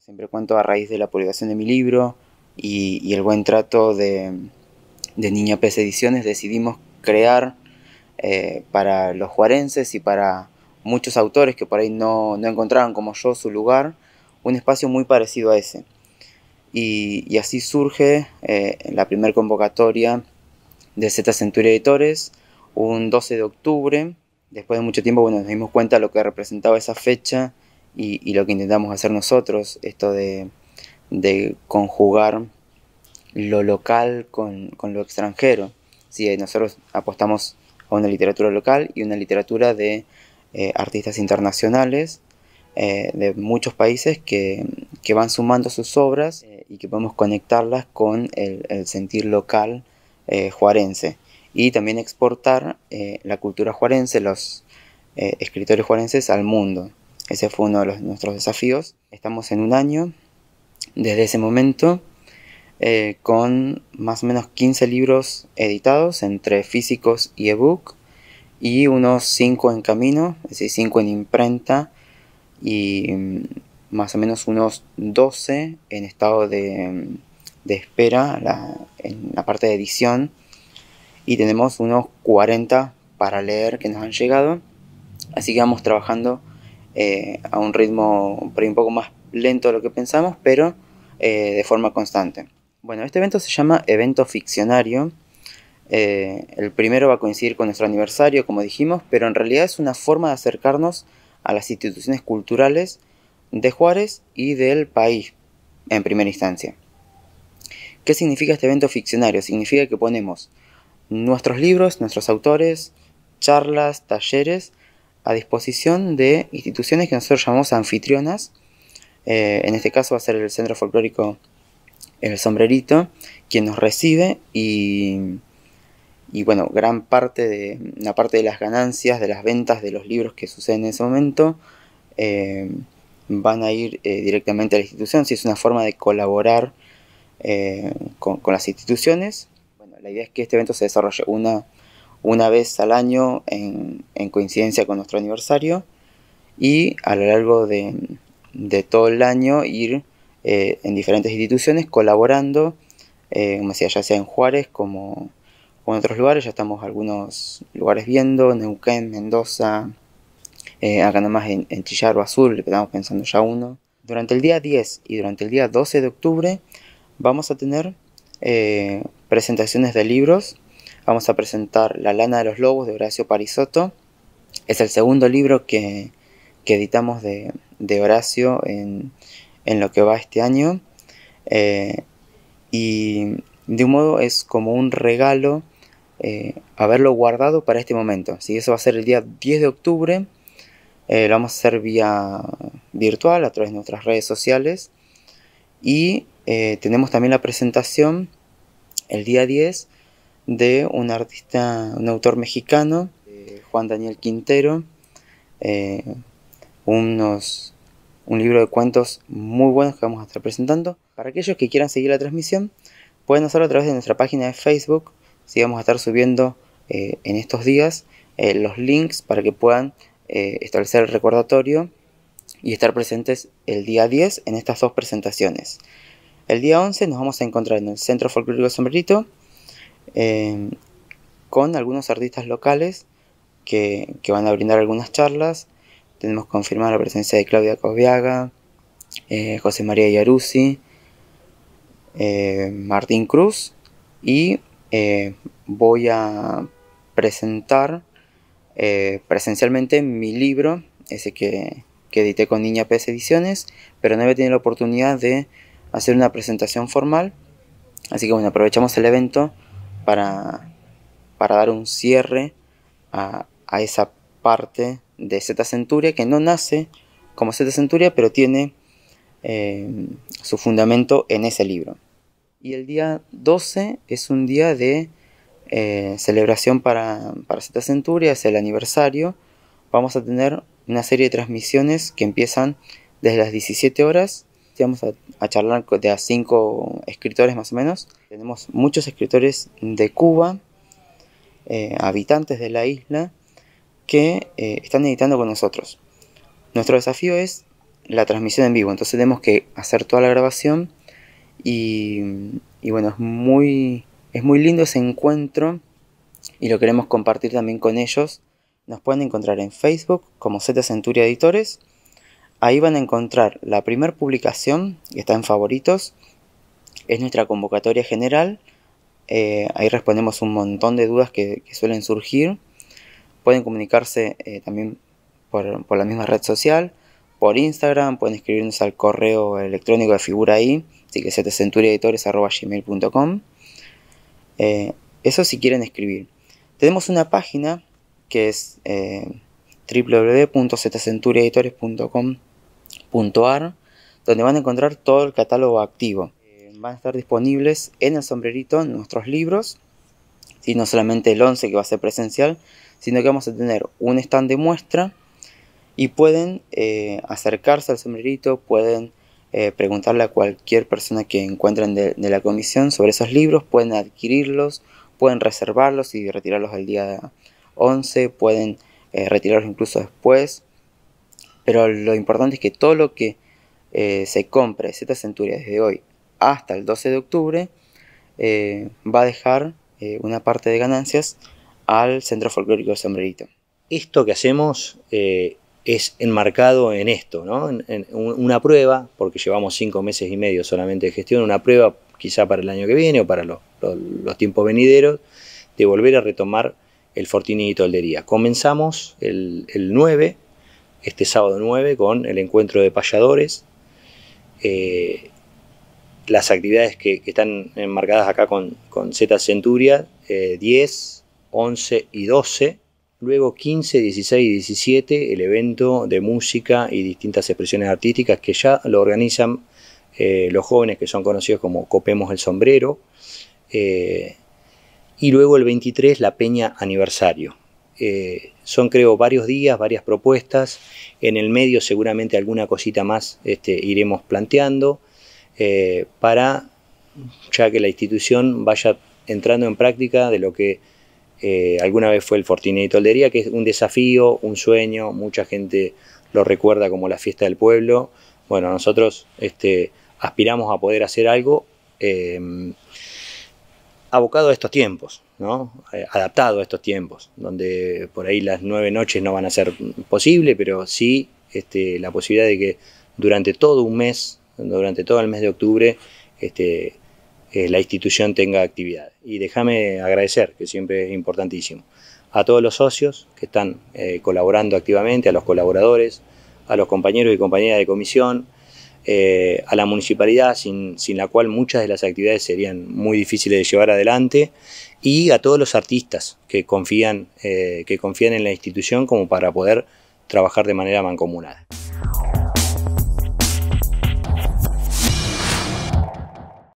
siempre cuento, a raíz de la publicación de mi libro y, el buen trato de, Niña Pez Ediciones, decidimos crear eh, para los juarenses y para muchos autores que por ahí no, no, encontraron como yo su lugar, un espacio muy parecido a ese. Y, así surge eh, la primera convocatoria de Z Centuria Editores, un 12 de octubre. Después de mucho tiempo, bueno, nos dimos cuenta de lo que representaba esa fecha y, lo que intentamos hacer nosotros, esto de, conjugar lo local con, lo extranjero. si eh, nosotros apostamos a una literatura local y una literatura de eh, artistas internacionales eh, de muchos países que, van sumando sus obras y que podemos conectarlas con el, el sentir local juarense y también exportar la cultura juarense, los escritores juarenses al mundo. Ese fue uno de los, nuestros desafíos. Estamos en un año desde ese momento eh, con más o menos 15 libros editados entre físicos y ebook y unos 5 en camino, es decir, 5 en imprenta y mm, más o menos unos 12 en estado de, mm, espera en la parte de edición y tenemos unos 40 para leer que nos han llegado. Así que vamos trabajando eh, a un ritmo un poco más lento de lo que pensamos, pero eh, de forma constante. Bueno, este evento se llama Evento Ficcionario. Eh, el primero va a coincidir con nuestro aniversario, como dijimos, pero en realidad es una forma de acercarnos a las instituciones culturales de Juárez y del país, en primera instancia. ¿Qué significa este evento ficcionario? Significa que ponemos nuestros libros, nuestros autores, charlas, talleres, a disposición de instituciones que nosotros llamamos anfitrionas. Eh, en este caso va a ser el Centro Folclórico El Sombrerito, quien nos recibe y, y bueno, gran parte de, una parte de las ganancias, de las ventas de los libros que suceden en ese momento, eh, van a ir eh, directamente a la institución, si es una forma de colaborar con, con las instituciones. Bueno, la idea es que este evento se desarrolle una una vez al año en, coincidencia con nuestro aniversario y a lo largo de, todo el año ir eh, en diferentes instituciones colaborando, como eh, decía, ya sea en Juárez como, en otros lugares, ya estamos algunos lugares viendo, Neuquén, Mendoza, eh, acá nomás en, Azul le estamos pensando ya uno. Durante el día 10 y durante el día 12 de octubre vamos a tener presentaciones de libros vamos a presentar La lana de los lobos de Horacio Parisotto. Es el segundo libro que, editamos de, Horacio en, lo que va este año. Eh, y de un modo es como un regalo eh, haberlo guardado para este momento. Eso va a ser el día 10 de octubre. Eh, lo vamos a hacer vía virtual a través de nuestras redes sociales. Y tenemos también la presentación el día 10 de un artista, un autor mexicano, eh, Juan Daniel Quintero, eh, unos, un libro de cuentos muy buenos que vamos a estar presentando. Para aquellos que quieran seguir la transmisión, pueden hacerlo a través de nuestra página de Facebook, si vamos a estar subiendo eh, en estos días los links para que puedan establecer el recordatorio y estar presentes el día 10 en estas dos presentaciones. El día 11 nos vamos a encontrar en el Centro Folclórico Sombrerito, Em, con algunos artistas locales que, van a brindar algunas charlas. Tenemos confirmada la presencia de Claudia Cosbiaga, eh, José María Yaruzzi, eh, Martín Cruz y eh, voy a presentar presencialmente mi libro, ese que, que edité con Niña PS Ediciones, pero no había tenido la oportunidad de hacer una presentación formal. Así que bueno, aprovechamos el evento para, dar un cierre a, esa parte de Z Centuria que no nace como Z Centuria, pero tiene eh, su fundamento en ese libro. Y el día 12 es un día de eh, celebración para, Z Centuria, es el aniversario. Vamos a tener una serie de transmisiones que empiezan desde las 17 horas vamos a, charlar de a cinco escritores más o menos. Tenemos muchos escritores de Cuba, eh, habitantes de la isla, que eh, están editando con nosotros. Nuestro desafío es la transmisión en vivo, entonces tenemos que hacer toda la grabación y, bueno, es muy, es muy lindo ese encuentro y lo queremos compartir también con ellos. Nos pueden encontrar en Facebook como Z Centuria Editores Ahí van a encontrar la primera publicación, que está en favoritos, es nuestra convocatoria general. Eh, ahí respondemos un montón de dudas que, suelen surgir. Pueden comunicarse eh, también por, la misma red social, por Instagram, pueden escribirnos al correo electrónico de figura ahí, así que eh, eso si quieren escribir. Tenemos una página que es www.setecenturiaeditores.com donde van a encontrar todo el catálogo activo. Eh, van a estar disponibles en el sombrerito nuestros libros, y no solamente el 11 que va a ser presencial, sino que vamos a tener un stand de muestra y pueden eh, acercarse al sombrerito, pueden eh, preguntarle a cualquier persona que encuentren de, la comisión sobre esos libros, pueden adquirirlos, pueden reservarlos y retirarlos el día 11, pueden retirarlos incluso después, pero lo importante es que todo lo que se eh, se compre Z Centuria desde hoy hasta el 12 de octubre eh, va a dejar eh, una parte de ganancias al Centro Folclórico de Sombrerito. Esto que hacemos es enmarcado en esto, ¿no? En, una prueba, porque llevamos cinco meses y medio solamente de gestión, una prueba quizá para el año que viene o para los, tiempos venideros, de volver a retomar el Fortini y Toldería. Comenzamos el, el 9 este sábado 9 con el encuentro de payadores. Eh, las actividades que, están enmarcadas acá con, con Z Centuria, 10, eh, 11 y 12. Luego 15, 16 y 17, el evento de música y distintas expresiones artísticas que ya lo organizan eh, los jóvenes que son conocidos como Copemos el Sombrero. y luego el 23, la Peña Aniversario, eh, son creo varios días, varias propuestas. En el medio seguramente alguna cosita más este, iremos planteando eh, para ya que la institución vaya entrando en práctica de lo que eh, alguna vez fue el Fortinetoldería y Toldería, que es un desafío, un sueño, mucha gente lo recuerda como la fiesta del pueblo. Bueno, nosotros este, aspiramos a poder hacer algo abocado a estos tiempos, eh, adaptado a estos tiempos, donde por ahí las nueve noches no van a ser posible, pero sí este, la posibilidad de que durante todo un mes, durante todo el mes de octubre, este, eh, la institución tenga actividad. Y déjame agradecer, que siempre es importantísimo, a todos los socios que están eh, colaborando activamente, a los colaboradores, a los compañeros y compañeras de comisión, eh, a la municipalidad, sin, la cual muchas de las actividades serían muy difíciles de llevar adelante, y a todos los artistas que confían, eh, que confían en la institución como para poder trabajar de manera mancomunada.